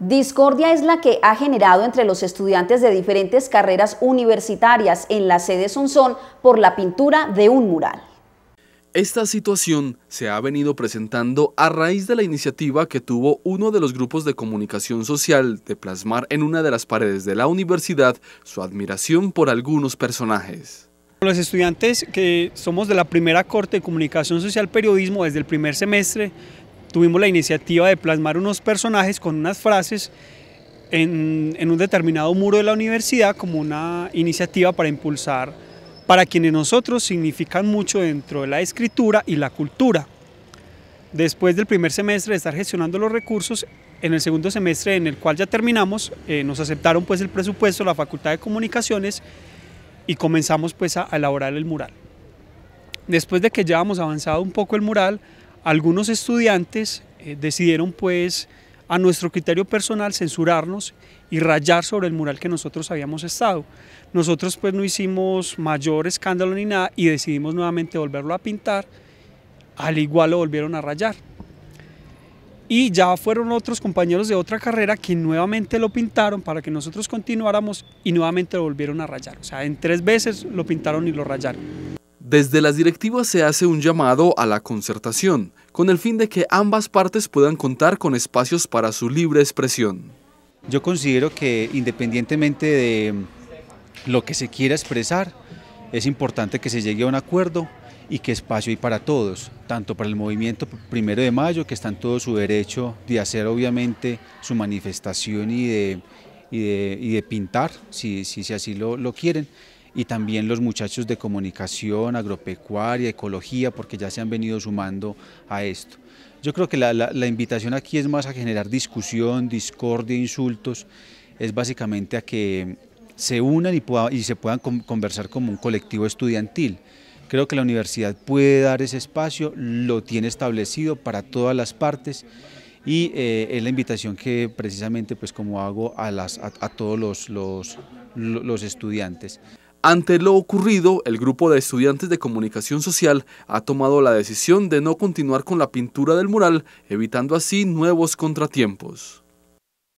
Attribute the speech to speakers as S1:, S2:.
S1: Discordia es la que ha generado entre los estudiantes de diferentes carreras universitarias en la sede Sonsón por la pintura de un mural.
S2: Esta situación se ha venido presentando a raíz de la iniciativa que tuvo uno de los grupos de comunicación social de plasmar en una de las paredes de la universidad su admiración por algunos personajes.
S1: Los estudiantes que somos de la primera corte de comunicación social periodismo desde el primer semestre tuvimos la iniciativa de plasmar unos personajes con unas frases en, en, un determinado muro de la universidad como una iniciativa para impulsar para quienes nosotros significan mucho dentro de la escritura y la cultura. Después del primer semestre de estar gestionando los recursos, en el segundo semestre en el cual ya terminamos, eh, nos aceptaron pues el presupuesto, la Facultad de Comunicaciones y comenzamos pues a elaborar el mural. Después de que ya habíamos avanzado un poco el mural, algunos estudiantes eh, decidieron pues a nuestro criterio personal censurarnos y rayar sobre el mural que nosotros habíamos estado. Nosotros pues no hicimos mayor escándalo ni nada y decidimos nuevamente volverlo a pintar, al igual lo volvieron a rayar. Y ya fueron otros compañeros de otra carrera que nuevamente lo pintaron para que nosotros continuáramos y nuevamente lo volvieron a rayar. O sea, en tres veces lo pintaron y lo rayaron.
S2: Desde las directivas se hace un llamado a la concertación con el fin de que ambas partes puedan contar con espacios para su libre expresión. Yo considero que independientemente de lo
S3: que se quiera expresar, es importante que se llegue a un acuerdo y que espacio hay para todos, tanto para el movimiento primero de mayo, que está en todo su derecho de hacer obviamente su manifestación y de, de, pintar, si, así lo, lo quieren, y también los muchachos de comunicación, agropecuaria, ecología, porque ya se han venido sumando a esto. Yo creo que la, invitación aquí es más a generar discusión, discordia, insultos, es básicamente a que se unan y, y se puedan conversar como un colectivo estudiantil. Creo que la universidad puede dar ese espacio, lo tiene establecido para todas las partes y eh, es la invitación
S2: que precisamente pues como hago a, las, todos los, los estudiantes. Ante lo ocurrido, el grupo de estudiantes de comunicación social ha tomado la decisión de no continuar con la pintura del mural, evitando así nuevos contratiempos.